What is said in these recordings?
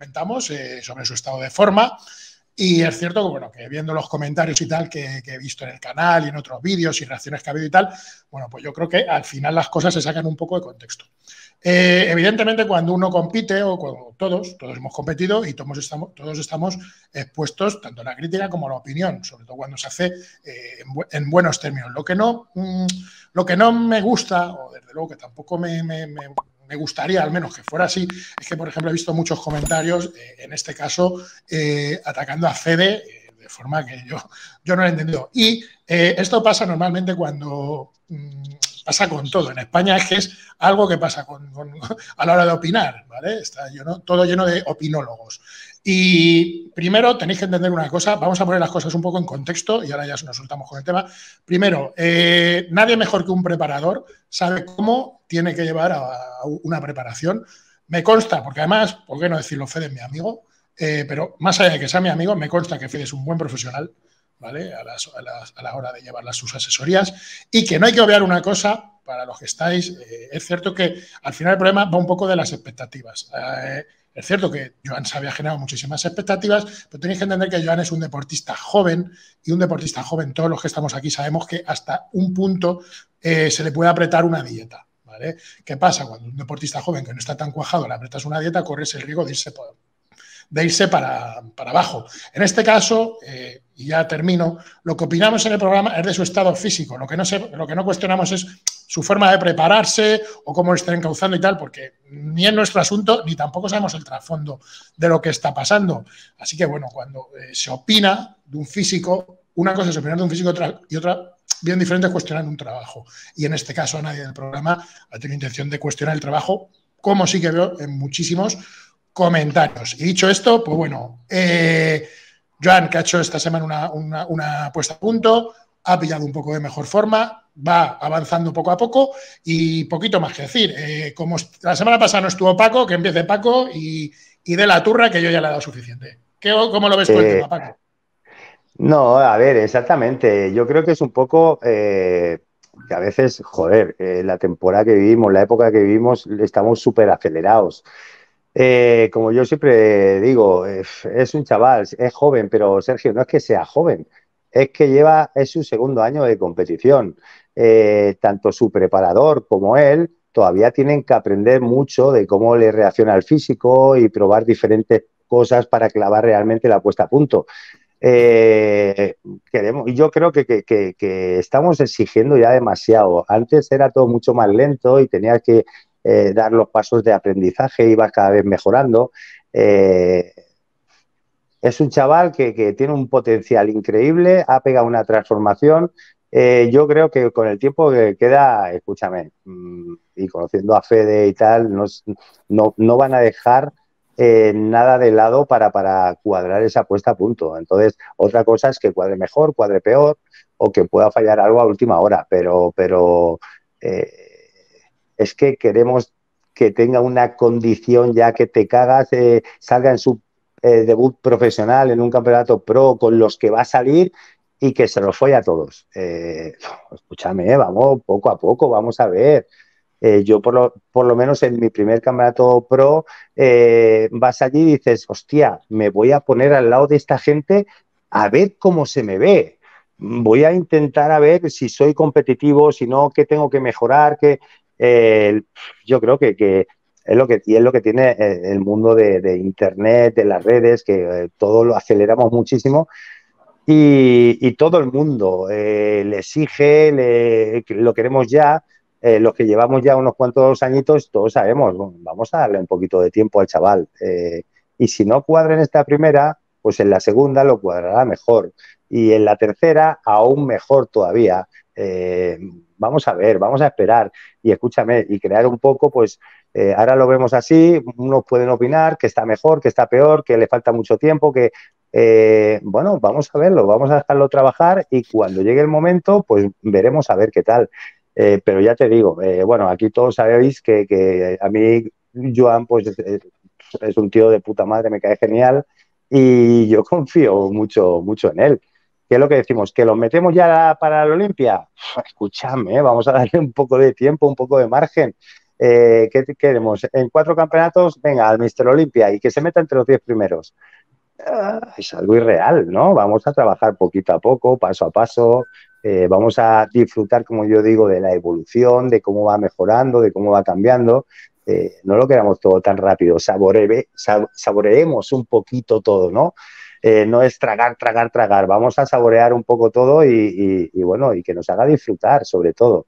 comentamos eh, sobre su estado de forma. Y es cierto que, bueno, que viendo los comentarios y tal que, he visto en el canal y en otros vídeos y reacciones que ha habido y tal, bueno, pues yo creo que al final las cosas se sacan un poco de contexto. Eh, evidentemente, cuando uno compite, o cuando todos, todos hemos competido y todos estamos, todos estamos expuestos tanto a la crítica como a la opinión, sobre todo cuando se hace eh, en, buenos términos. Lo que, no, mm, lo que no me gusta, o desde luego que tampoco me, gusta me gustaría al menos que fuera así, es que, por ejemplo, he visto muchos comentarios, eh, en este caso, eh, atacando a Fede eh, de forma que yo, yo no lo he entendido. Y esto pasa normalmente cuando mm, pasa con todo. En España es que es algo que pasa con, a la hora de opinar, ¿vale? Está todo lleno de opinólogos. Y primero tenéis que entender una cosa, vamos a poner las cosas un poco en contexto y ahora ya nos soltamos con el tema. Primero, nadie mejor que un preparador sabe cómo tiene que llevar a, una preparación. Me consta, porque además, ¿por qué no decirlo? Fede es mi amigo, eh, pero más allá de que sea mi amigo, me consta que Fede es un buen profesional, ¿vale? A, la hora de llevar las, sus asesorías y que no hay que obviar una cosa, para los que estáis, eh, es cierto que al final el problema va un poco de las expectativas. Eh, es cierto que Joan se había generado muchísimas expectativas, pero tenéis que entender que Joan es un deportista joven y un deportista joven, todos los que estamos aquí sabemos que hasta un punto se le puede apretar una dieta. ¿Qué pasa? Cuando un deportista joven que no está tan cuajado le apretas una dieta, corres el riesgo de irse, para, para, abajo. En este caso, eh, y ya termino, lo que opinamos en el programa es de su estado físico. Lo que no, lo que no cuestionamos es su forma de prepararse o cómo lo está encauzando y tal, porque ni es nuestro asunto ni tampoco sabemos el trasfondo de lo que está pasando. Así que bueno, cuando eh, se opina de un físico, una cosa es opinar de un físico y otra bien diferente cuestionar un trabajo. Y en este caso nadie del programa ha tenido intención de cuestionar el trabajo, como sí que veo en muchísimos comentarios. Y dicho esto, pues bueno, eh, Joan, que ha hecho esta semana una, una, puesta a punto, ha pillado un poco de mejor forma, va avanzando poco a poco y poquito más que decir. Eh, como la semana pasada no estuvo Paco, que empiece Paco y, y de la turra que yo ya le he dado suficiente. ¿Qué, ¿Cómo lo ves tú eh, Paco? No, a ver, exactamente. Yo creo que es un poco eh, que a veces, joder, eh, la temporada que vivimos, la época que vivimos, estamos súper acelerados. Eh, como yo siempre digo, es un chaval, es joven, pero Sergio, no es que sea joven, es que lleva, es su segundo año de competición. tanto su preparador como él todavía tienen que aprender mucho de cómo le reacciona el físico y probar diferentes cosas para clavar realmente la puesta a punto. Eh, queremos, y yo creo que, estamos exigiendo ya demasiado. Antes era todo mucho más lento y tenías que eh, dar los pasos de aprendizaje, ibas cada vez mejorando. Eh, es un chaval que, tiene un potencial increíble, ha pegado una transformación. yo creo que con el tiempo que queda, escúchame, mm, y conociendo a Fede y tal, no van a dejar eh, nada de lado para, para cuadrar esa puesta a punto. Entonces, otra cosa es que cuadre mejor, cuadre peor o que pueda fallar algo a última hora, pero, pero eh, es que queremos que tenga una condición ya que te cagas, eh, salga en su debut profesional en un campeonato pro con los que va a salir y que se los folle a todos. escúchame, vamos poco a poco, vamos a ver. Eh, yo por lo, menos en mi primer campeonato pro eh, vas allí y dices, hostia, me voy a poner al lado de esta gente a ver cómo se me ve. Voy a intentar a ver si soy competitivo, si no, qué tengo que mejorar, eh, yo creo que, es lo que es lo que tiene el mundo de, internet, de las redes, que todo lo aceleramos muchísimo. Y, todo el mundo le exige, le, lo queremos ya, eh, los que llevamos ya unos cuantos añitos, todos sabemos, vamos a darle un poquito de tiempo al chaval. Eh, y si no cuadra en esta primera, pues en la segunda lo cuadrará mejor. Y en la tercera, aún mejor todavía. Eh, vamos a ver, vamos a esperar. Y escúchame, y crear un poco, pues ahora lo vemos así, unos pueden opinar que está mejor, que está peor, que le falta mucho tiempo, que bueno, vamos a verlo, vamos a dejarlo trabajar y cuando llegue el momento, pues veremos a ver qué tal. Eh, pero ya te digo, eh, bueno, aquí todos sabéis que, a mí Joan pues, es, un tío de puta madre, me cae genial y yo confío mucho, mucho en él. ¿Qué es lo que decimos? ¿Que lo metemos ya para la Olimpia? Pues, escúchame, vamos a darle un poco de tiempo, un poco de margen. Eh, ¿Qué queremos? En cuatro campeonatos, venga, al Mister Olimpia y que se meta entre los diez primeros. Ah, es algo irreal, ¿no? Vamos a trabajar poquito a poco, paso a paso, eh, vamos a disfrutar, como yo digo, de la evolución, de cómo va mejorando, de cómo va cambiando. Eh, no lo queramos todo tan rápido, saboreemos un poquito todo, ¿no? Eh, no es tragar, tragar, tragar, vamos a saborear un poco todo y, bueno, y que nos haga disfrutar sobre todo,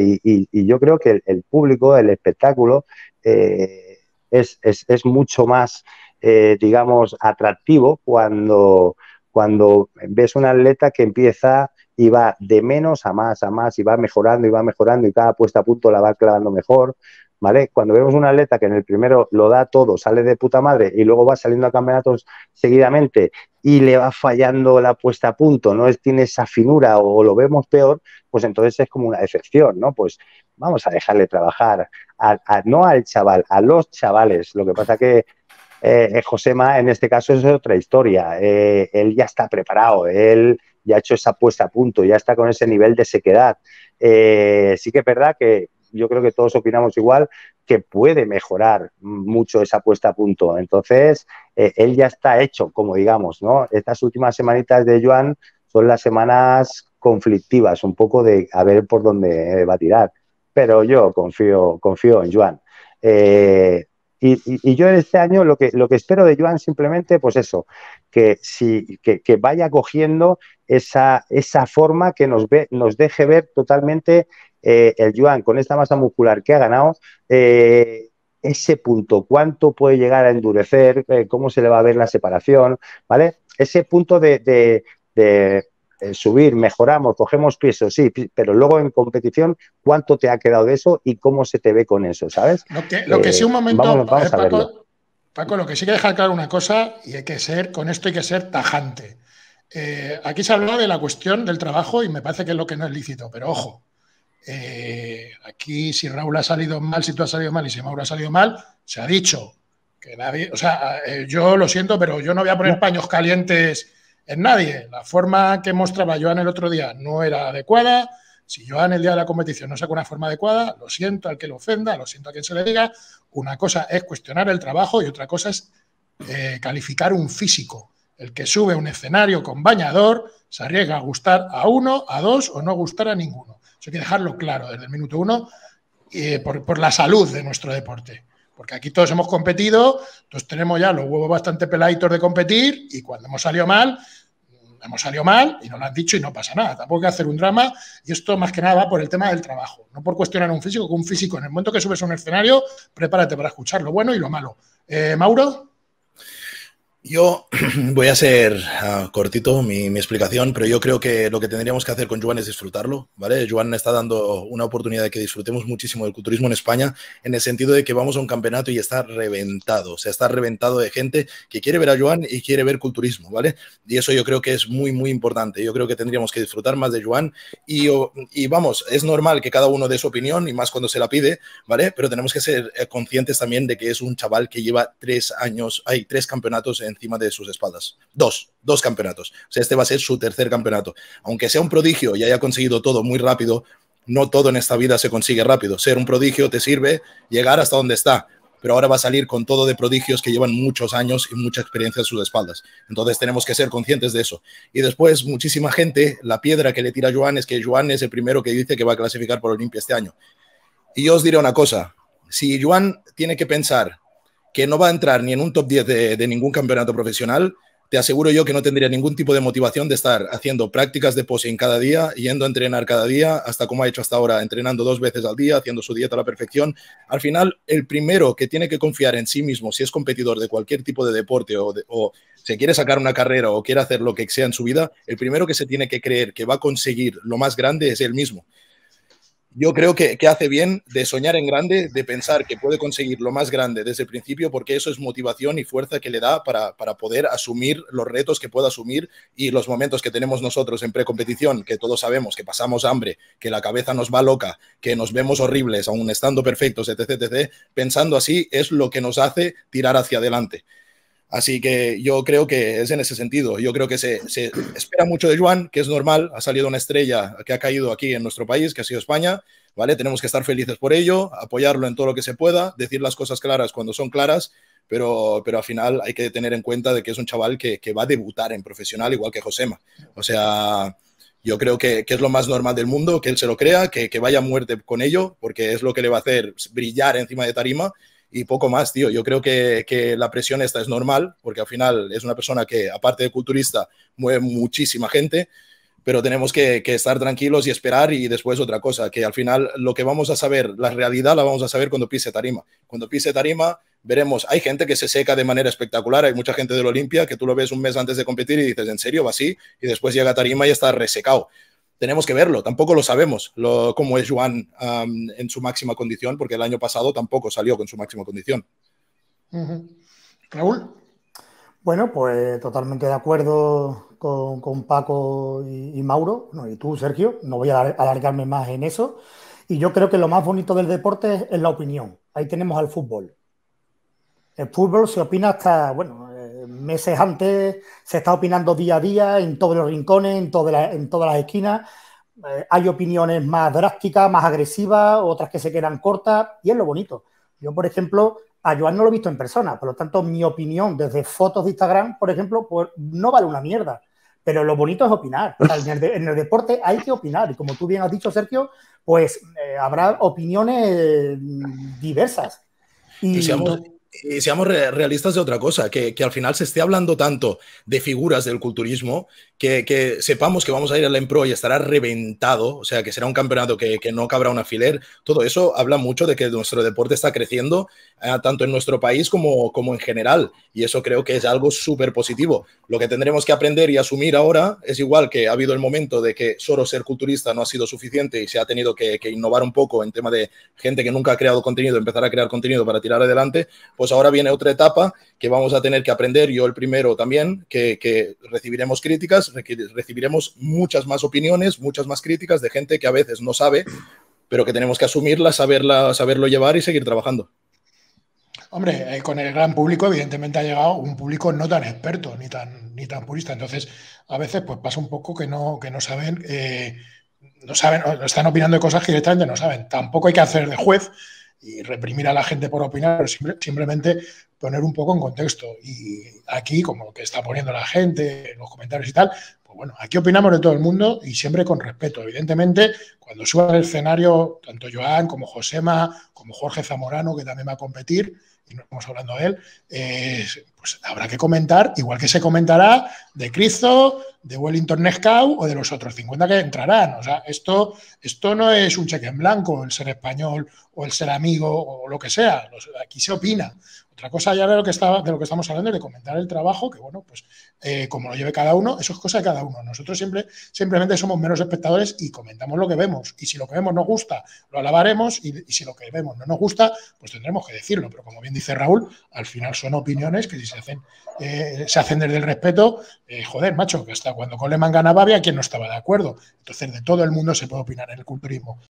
Y, yo creo que el, público, el espectáculo, es, mucho más, digamos, atractivo cuando, cuando ves un atleta que empieza y va de menos a más, a más, y va mejorando, y va mejorando, y cada puesta a punto la va clavando mejor, ¿vale? Cuando vemos un atleta que en el primero lo da todo, sale de puta madre, y luego va saliendo a campeonatos seguidamente y le va fallando la puesta a punto, no tiene esa finura o lo vemos peor, pues entonces es como una decepción, ¿no? Pues vamos a dejarle trabajar, a, no al chaval, a los chavales. Lo que pasa que eh, eh Josema, en este caso, es otra historia. Eh, él ya está preparado, él ya ha hecho esa puesta a punto, ya está con ese nivel de sequedad. Eh, sí que es verdad que yo creo que todos opinamos igual que puede mejorar mucho esa puesta a punto. Entonces, eh, él ya está hecho, como digamos, ¿no? Estas últimas semanitas de Joan son las semanas conflictivas, un poco de a ver por dónde va a tirar. Pero yo confío, confío en Joan. Eh, y, yo en este año lo que, lo que espero de Joan simplemente, pues eso, que, si, que vaya cogiendo esa, forma que nos, ve, nos deje ver totalmente eh, el yuan con esta masa muscular que ha ganado. Eh, ese punto, cuánto puede llegar a endurecer, eh, cómo se le va a ver la separación, ¿vale? Ese punto de, subir, mejoramos, cogemos peso, sí, pero luego en competición, ¿cuánto te ha quedado de eso y cómo se te ve con eso, ¿sabes? Lo que, lo que sí un momento, Paco, lo que sí que dejar claro una cosa, y hay que ser, con esto hay que ser tajante. Eh, aquí se habla de la cuestión del trabajo y me parece que es lo que no es lícito, pero ojo, eh, aquí si Raúl ha salido mal, si tú has salido mal y si Mauro ha salido mal, se ha dicho que nadie, o sea, eh, yo lo siento, pero yo no voy a poner paños calientes en nadie. La forma que mostraba Joan el otro día no era adecuada. Si Joan el día de la competición no saca una forma adecuada, lo siento al que lo ofenda, lo siento a quien se le diga. Una cosa es cuestionar el trabajo y otra cosa es calificar un físico el que sube un escenario con bañador se arriesga a gustar a uno, a dos o no gustar a ninguno. Eso hay que dejarlo claro desde el minuto uno eh, por, la salud de nuestro deporte. Porque aquí todos hemos competido, todos tenemos ya los huevos bastante peladitos de competir y cuando hemos salido mal, mm, hemos salido mal y nos lo han dicho y no pasa nada. Tampoco hay que hacer un drama y esto más que nada va por el tema del trabajo. No por cuestionar a un físico, que un físico en el momento que subes a un escenario, prepárate para escuchar lo bueno y lo malo. Eh, Mauro. Yo voy a ser ah, cortito mi, explicación, pero yo creo que lo que tendríamos que hacer con Juan es disfrutarlo, ¿vale? Juan está dando una oportunidad de que disfrutemos muchísimo del culturismo en España, en el sentido de que vamos a un campeonato y está reventado, o sea, está reventado de gente que quiere ver a Juan y quiere ver culturismo, ¿vale? Y eso yo creo que es muy, muy importante. Yo creo que tendríamos que disfrutar más de Juan y, y vamos, es normal que cada uno dé su opinión y más cuando se la pide, ¿vale? Pero tenemos que ser eh, conscientes también de que es un chaval que lleva tres años, hay tres campeonatos en encima de sus espaldas. Dos, dos campeonatos. O sea, este va a ser su tercer campeonato. Aunque sea un prodigio y haya conseguido todo muy rápido, no todo en esta vida se consigue rápido. Ser un prodigio te sirve llegar hasta donde está, pero ahora va a salir con todo de prodigios que llevan muchos años y mucha experiencia en sus espaldas. Entonces tenemos que ser conscientes de eso. Y después, muchísima gente, la piedra que le tira a Joan es que Joan es el primero que dice que va a clasificar por Olimpia este año. Y yo os diré una cosa, si Joan tiene que pensar que no va a entrar ni en un top 10 de, ningún campeonato profesional, te aseguro yo que no tendría ningún tipo de motivación de estar haciendo prácticas de posing cada día, yendo a entrenar cada día, hasta como ha hecho hasta ahora, entrenando dos veces al día, haciendo su dieta a la perfección. Al final, el primero que tiene que confiar en sí mismo, si es competidor de cualquier tipo de deporte o se quiere sacar una carrera o quiere hacer lo que sea en su vida, el primero que se tiene que creer que va a conseguir lo más grande es él mismo yo creo que, hace bien de soñar en grande, de pensar que puede conseguir lo más grande desde el principio, porque eso es motivación y fuerza que le da para, poder asumir los retos que pueda asumir y los momentos que tenemos nosotros en precompetición, que todos sabemos que pasamos hambre, que la cabeza nos va loca, que nos vemos horribles, aún estando perfectos, etc. etc pensando así es lo que nos hace tirar hacia adelante. Así que yo creo que es en ese sentido. Yo creo que se, espera mucho de Juan, que es normal. Ha salido una estrella que ha caído aquí en nuestro país, que ha sido España. ¿vale? Tenemos que estar felices por ello, apoyarlo en todo lo que se pueda, decir las cosas claras cuando son claras, pero, pero al final hay que tener en cuenta de que es un chaval que, va a debutar en profesional igual que Josema. O sea, yo creo que, es lo más normal del mundo, que él se lo crea, que, que vaya a muerte con ello, porque es lo que le va a hacer brillar encima de tarima y poco más, tío. Yo creo que, la presión esta es normal, porque al final es una persona que, aparte de culturista, mueve muchísima gente, pero tenemos que, estar tranquilos y esperar y después otra cosa, que al final lo que vamos a saber, la realidad la vamos a saber cuando pise tarima. Cuando pise tarima, veremos, hay gente que se seca de manera espectacular, hay mucha gente del Olimpia que tú lo ves un mes antes de competir y dices, ¿en serio va así? Y después llega tarima y está resecado tenemos que verlo, tampoco lo sabemos lo, cómo es Juan en su máxima condición, porque el año pasado tampoco salió con su máxima condición. Raúl. Bueno, pues totalmente de acuerdo con, Paco y, Mauro, y tú, Sergio, no voy a alargarme más en eso. Y yo creo que lo más bonito del deporte es, es la opinión. Ahí tenemos al fútbol. El fútbol se opina hasta, bueno, meses antes se está opinando día a día en todos los rincones, en, todas las, esquinas. Eh, hay opiniones más drásticas, más agresivas, otras que se quedan cortas, y es lo bonito. Yo, por ejemplo, a Joan no lo he visto en persona, por lo tanto, mi opinión desde fotos de Instagram, por ejemplo, pues, no vale una mierda. Pero lo bonito es opinar. en, el deporte hay que opinar. Y como tú bien has dicho, Sergio, pues eh, habrá opiniones diversas. Y, y seamos realistas de otra cosa, que, al final se esté hablando tanto de figuras del culturismo que, sepamos que vamos a ir a al Empro y estará reventado, o sea, que será un campeonato que, no cabrá un afiler, Todo eso habla mucho de que nuestro deporte está creciendo, eh, tanto en nuestro país como, como en general, y eso creo que es algo súper positivo. Lo que tendremos que aprender y asumir ahora es igual que ha habido el momento de que solo ser culturista no ha sido suficiente y se ha tenido que, innovar un poco en tema de gente que nunca ha creado contenido, empezar a crear contenido para tirar adelante. Pues ahora viene otra etapa que vamos a tener que aprender, yo el primero también, que, recibiremos críticas, recibiremos muchas más opiniones, muchas más críticas de gente que a veces no sabe, pero que tenemos que asumirla, saberla, saberlo llevar y seguir trabajando. Hombre, eh, con el gran público, evidentemente ha llegado un público no tan experto ni tan, ni tan purista. Entonces, a veces pues pasa un poco que no, que no saben, eh, no saben, están opinando cosas que directamente no saben. Tampoco hay que hacer de juez, y reprimir a la gente por opinar, pero simplemente poner un poco en contexto. Y aquí, como lo que está poniendo la gente en los comentarios y tal, bueno, aquí opinamos de todo el mundo y siempre con respeto. Evidentemente, cuando suba al escenario, tanto Joan como Josema, como Jorge Zamorano, que también va a competir, y no estamos hablando de él, eh, pues habrá que comentar, igual que se comentará de Cristo, de Wellington Nescau o de los otros 50 que entrarán. O sea, esto, esto no es un cheque en blanco, el ser español o el ser amigo o lo que sea. Aquí se opina. Otra cosa ya de lo que, de lo que estamos hablando de comentar el trabajo, que bueno, pues eh, como lo lleve cada uno, eso es cosa de cada uno. Nosotros siempre, simplemente somos menos espectadores y comentamos lo que vemos. Y si lo que vemos nos gusta, lo alabaremos. Y, si lo que vemos no nos gusta, pues tendremos que decirlo. Pero como bien dice Raúl, al final son opiniones que si se hacen, eh, se hacen desde el respeto, eh, joder, macho, que hasta cuando Coleman ganaba había quien no estaba de acuerdo. Entonces de todo el mundo se puede opinar en el culturismo.